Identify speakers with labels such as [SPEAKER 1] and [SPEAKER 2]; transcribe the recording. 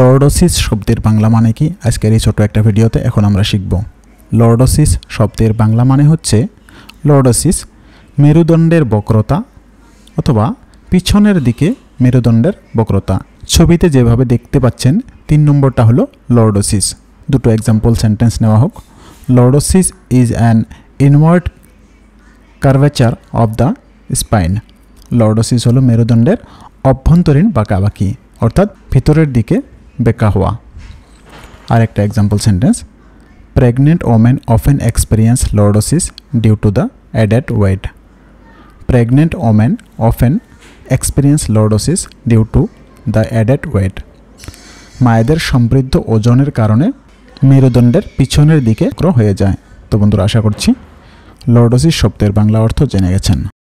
[SPEAKER 1] lordosis শব্দের বাংলা মানে কি আজকের এই ছোট একটা ভিডিওতে এখন আমরা শিখব লর্ডোসিস শব্দের বাংলা মানে হচ্ছে লর্ডোসিস মেরুদণ্ডের বক্রতা অথবা পিছনের দিকে মেরুদণ্ডের বক্রতা ছবিতে যেভাবে দেখতে পাচ্ছেন তিন নম্বরটা হলো লর্ডোসিস দুটো এক্সাম্পল সেন্টেন্স নেওয়া হোক lordosis is an inward curvature of the spine lordosis হলো মেরুদণ্ডের অভ্যন্তরীণ বাঁকাবাঁকি অর্থাৎ ভিতরের দিকে বেকা হওয়া আর একটা example sentence pregnant women often experience lordosis due to the added weight pregnant women often experience lordosis due to the added weight মায়েদের সমৃদ্ধ ওজনের কারণে মেরুদণ্ডের পিছনের দিকে ক্র হয়ে যায় তো বন্ধুরা আশা করছি লর্ডোসিস শব্দের বাংলা অর্থ জেনে গেছেন